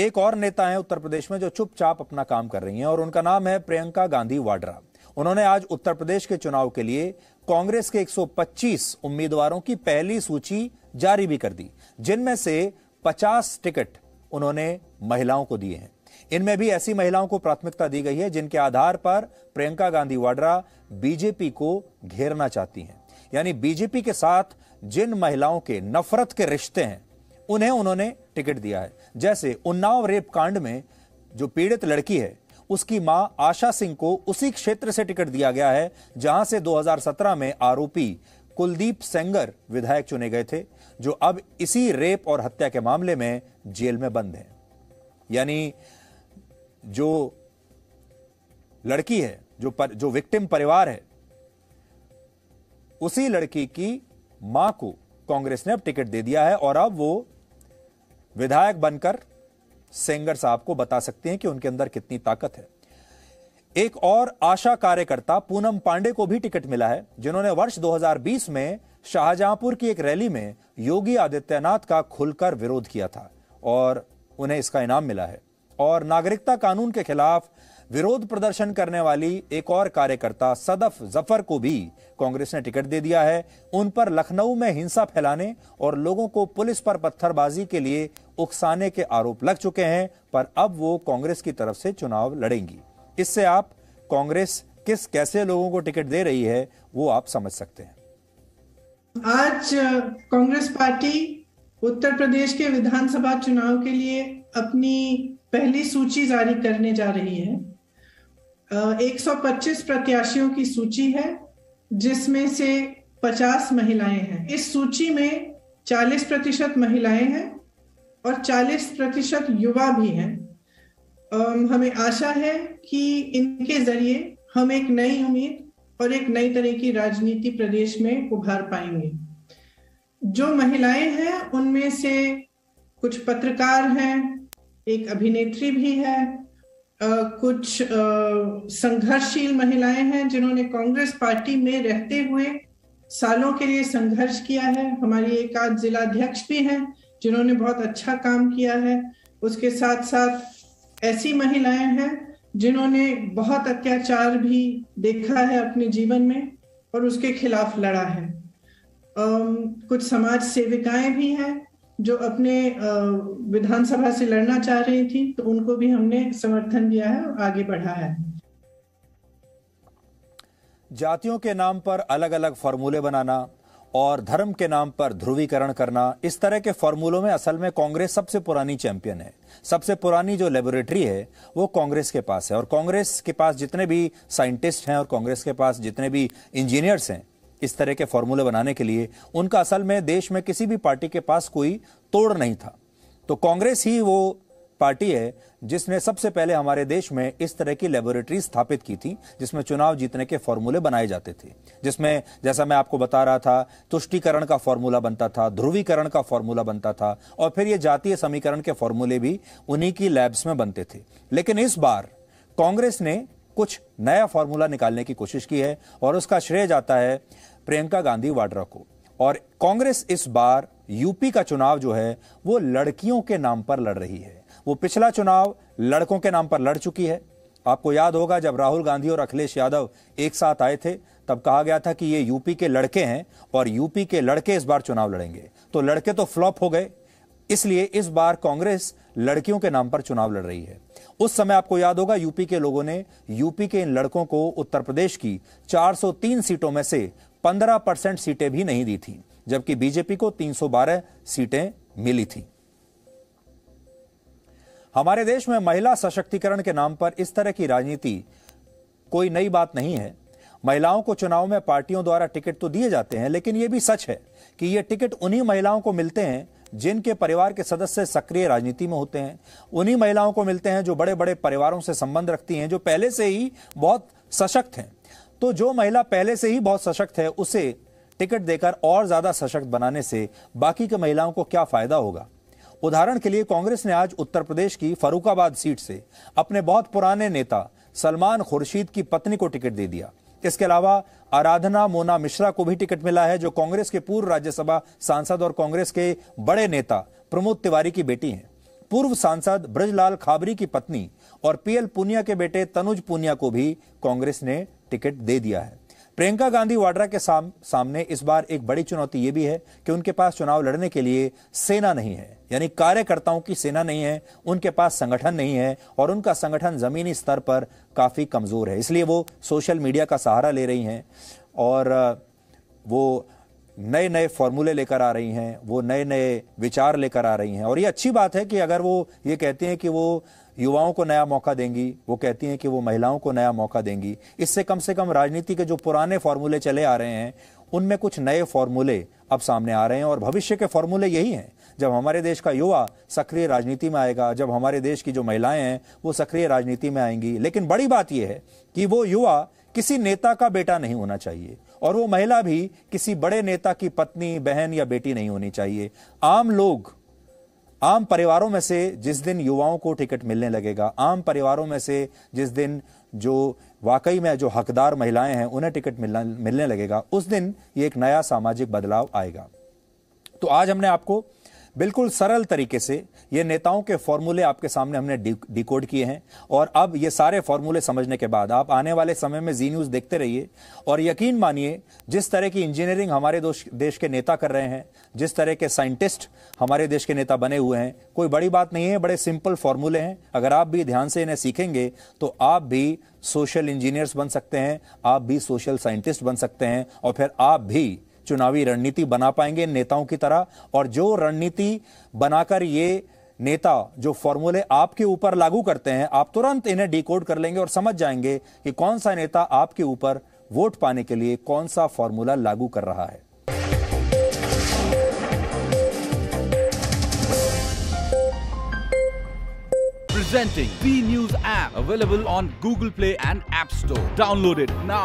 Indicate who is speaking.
Speaker 1: एक और नेता हैं उत्तर प्रदेश में जो चुपचाप अपना काम कर रही हैं और उनका नाम है प्रियंका गांधी वाड्रा उन्होंने आज उत्तर प्रदेश के चुनाव के लिए कांग्रेस के 125 उम्मीदवारों की पहली सूची जारी भी कर दी जिनमें से 50 टिकट उन्होंने महिलाओं को दिए हैं इनमें भी ऐसी महिलाओं को प्राथमिकता दी गई है जिनके आधार पर प्रियंका गांधी वाड्रा बीजेपी को घेरना चाहती हैं यानी बीजेपी के साथ जिन महिलाओं के नफरत के रिश्ते हैं उन्हें उन्होंने टिकट दिया है जैसे उन्नाव रेप कांड में जो पीड़ित लड़की है उसकी मां आशा सिंह को उसी क्षेत्र से टिकट दिया गया है जहां से 2017 में आरोपी कुलदीप सेंगर विधायक चुने गए थे जो अब इसी रेप और हत्या के मामले में जेल में बंद है यानी जो लड़की है जो पर, जो विक्टिम परिवार है उसी लड़की की मां को कांग्रेस ने अब टिकट दे दिया है और अब वो विधायक बनकर सेंगर साहब को बता सकते हैं कि उनके अंदर कितनी ताकत है एक और आशा कार्यकर्ता पूनम पांडे को भी टिकट मिला है जिन्होंने वर्ष 2020 में शाहजहांपुर की एक रैली में योगी आदित्यनाथ का खुलकर विरोध किया था और उन्हें इसका इनाम मिला है और नागरिकता कानून के खिलाफ विरोध प्रदर्शन करने वाली एक और कार्यकर्ता सदफ जफर को भी कांग्रेस ने टिकट दे दिया है उन पर लखनऊ में हिंसा फैलाने और लोगों को पुलिस पर पत्थरबाजी के लिए उकसाने के आरोप लग चुके हैं पर अब वो कांग्रेस की तरफ से चुनाव लड़ेंगी इससे आप कांग्रेस किस कैसे लोगों को टिकट दे रही है वो आप समझ सकते हैं
Speaker 2: आज कांग्रेस पार्टी उत्तर प्रदेश के विधानसभा चुनाव के लिए अपनी पहली सूची जारी करने जा रही है 125 प्रत्याशियों की सूची है जिसमें से 50 महिलाएं हैं इस सूची में 40 प्रतिशत महिलाएं हैं और 40 प्रतिशत युवा भी हैं हमें आशा है कि इनके जरिए हम एक नई उम्मीद और एक नई तरह की राजनीति प्रदेश में उभार पाएंगे जो महिलाएं हैं उनमें से कुछ पत्रकार हैं एक अभिनेत्री भी है कुछ संघर्षशील महिलाएं हैं जिन्होंने कांग्रेस पार्टी में रहते हुए सालों के लिए संघर्ष किया है हमारी एक आध जिलाध्यक्ष भी हैं जिन्होंने बहुत अच्छा काम किया है उसके साथ साथ ऐसी महिलाएं हैं जिन्होंने बहुत अत्याचार भी देखा है अपने जीवन में और उसके खिलाफ लड़ा है कुछ समाज सेविकाएं भी हैं जो अपने विधानसभा से लड़ना चाह रही थी तो उनको भी हमने समर्थन दिया है और आगे बढ़ा है
Speaker 1: जातियों के नाम पर अलग अलग फॉर्मूले बनाना और धर्म के नाम पर ध्रुवीकरण करना इस तरह के फॉर्मूलों में असल में कांग्रेस सबसे पुरानी चैंपियन है सबसे पुरानी जो लेबोरेटरी है वो कांग्रेस के पास है और कांग्रेस के पास जितने भी साइंटिस्ट हैं और कांग्रेस के पास जितने भी इंजीनियर्स हैं इस तरह के फॉर्मूले बनाने के लिए उनका असल में देश में किसी भी पार्टी के पास कोई तोड़ नहीं था तो कांग्रेस ही वो पार्टी है जिसने सबसे पहले हमारे देश में इस तरह की लेबोरेटरी स्थापित की थी जिसमें चुनाव जीतने के फॉर्मूले बनाए जाते थे जिसमें जैसा मैं आपको बता रहा था तुष्टिकरण का फॉर्मूला बनता था ध्रुवीकरण का फॉर्मूला बनता था और फिर ये जातीय समीकरण के फॉर्मूले भी उन्हीं की लैब्स में बनते थे लेकिन इस बार कांग्रेस ने कुछ नया फॉर्मूला निकालने की कोशिश की है और उसका श्रेय जाता है प्रियंका गांधी वाड्रा को और कांग्रेस इस बार यूपी का चुनाव जो है वो लड़कियों के नाम पर लड़ रही है वो पिछला चुनाव लड़कों के नाम पर लड़ चुकी है आपको याद होगा जब राहुल गांधी और अखिलेश यादव एक साथ आए थे तब कहा गया था कि ये यूपी के लड़के हैं और यूपी के लड़के इस बार चुनाव लड़ेंगे तो लड़के तो फ्लॉप हो गए इसलिए इस बार कांग्रेस लड़कियों के नाम पर चुनाव लड़ रही है उस समय आपको याद होगा यूपी के लोगों ने यूपी के इन लड़कों को उत्तर प्रदेश की 403 सीटों में से 15 परसेंट सीटें भी नहीं दी थी जबकि बीजेपी को 312 सीटें मिली थी हमारे देश में महिला सशक्तिकरण के नाम पर इस तरह की राजनीति कोई नई बात नहीं है महिलाओं को चुनाव में पार्टियों द्वारा टिकट तो दिए जाते हैं लेकिन यह भी सच है कि यह टिकट उन्हीं महिलाओं को मिलते हैं जिनके परिवार के सदस्य सक्रिय राजनीति में होते हैं उन्हीं महिलाओं को मिलते हैं जो बड़े बड़े परिवारों से संबंध रखती हैं जो पहले से ही बहुत सशक्त हैं तो जो महिला पहले से ही बहुत सशक्त है उसे टिकट देकर और ज्यादा सशक्त बनाने से बाकी के महिलाओं को क्या फायदा होगा उदाहरण के लिए कांग्रेस ने आज उत्तर प्रदेश की फरुखाबाद सीट से अपने बहुत पुराने नेता सलमान खुर्शीद की पत्नी को टिकट दे दिया इसके अलावा आराधना मोना मिश्रा को भी टिकट मिला है जो कांग्रेस के पूर्व राज्यसभा सांसद और कांग्रेस के बड़े नेता प्रमोद तिवारी की बेटी हैं पूर्व सांसद ब्रजलाल खाबरी की पत्नी और पीएल पुनिया के बेटे तनुज पुनिया को भी कांग्रेस ने टिकट दे दिया है प्रियंका गांधी वाड्रा के साम, सामने इस बार एक बड़ी चुनौती यह भी है कि उनके पास चुनाव लड़ने के लिए सेना नहीं है यानी कार्यकर्ताओं की सेना नहीं है उनके पास संगठन नहीं है और उनका संगठन जमीनी स्तर पर काफी कमजोर है इसलिए वो सोशल मीडिया का सहारा ले रही हैं और वो नए नए फॉर्मूले लेकर आ रही हैं वो नए नए विचार लेकर आ रही हैं और ये अच्छी बात है कि अगर वो ये कहते हैं कि वो युवाओं को नया मौका देंगी वो कहती हैं कि वो महिलाओं को नया मौका देंगी इससे कम से कम राजनीति के जो पुराने फार्मूले चले आ रहे हैं उनमें कुछ नए फार्मूले अब सामने आ रहे हैं और भविष्य के फार्मूले यही हैं जब हमारे देश का युवा सक्रिय राजनीति में आएगा जब हमारे देश की जो महिलाएं हैं वो सक्रिय राजनीति में आएंगी लेकिन बड़ी बात यह है कि वो युवा किसी नेता का बेटा नहीं होना चाहिए और वो महिला भी किसी बड़े नेता की पत्नी बहन या बेटी नहीं होनी चाहिए आम लोग आम परिवारों में से जिस दिन युवाओं को टिकट मिलने लगेगा आम परिवारों में से जिस दिन जो वाकई में जो हकदार महिलाएं हैं उन्हें टिकट मिलना मिलने लगेगा उस दिन ये एक नया सामाजिक बदलाव आएगा तो आज हमने आपको बिल्कुल सरल तरीके से ये नेताओं के फॉर्मूले आपके सामने हमने डिकोड किए हैं और अब ये सारे फॉर्मूले समझने के बाद आप आने वाले समय में जी न्यूज़ देखते रहिए और यकीन मानिए जिस तरह की इंजीनियरिंग हमारे देश के नेता कर रहे हैं जिस तरह के साइंटिस्ट हमारे देश के नेता बने हुए हैं कोई बड़ी बात नहीं है बड़े सिंपल फॉर्मूले हैं अगर आप भी ध्यान से इन्हें सीखेंगे तो आप भी सोशल इंजीनियर्स बन सकते हैं आप भी सोशल साइंटिस्ट बन सकते हैं और फिर आप भी चुनावी रणनीति बना पाएंगे नेताओं की तरह और जो रणनीति बनाकर ये नेता जो फॉर्मूले आपके ऊपर लागू करते हैं आप तुरंत इन्हें डिकोड कर लेंगे और समझ जाएंगे कि कौन सा नेता आपके ऊपर वोट पाने के लिए कौन सा फॉर्मूला लागू कर रहा है Presenting B News app available on Google Play and App Store. Download it now.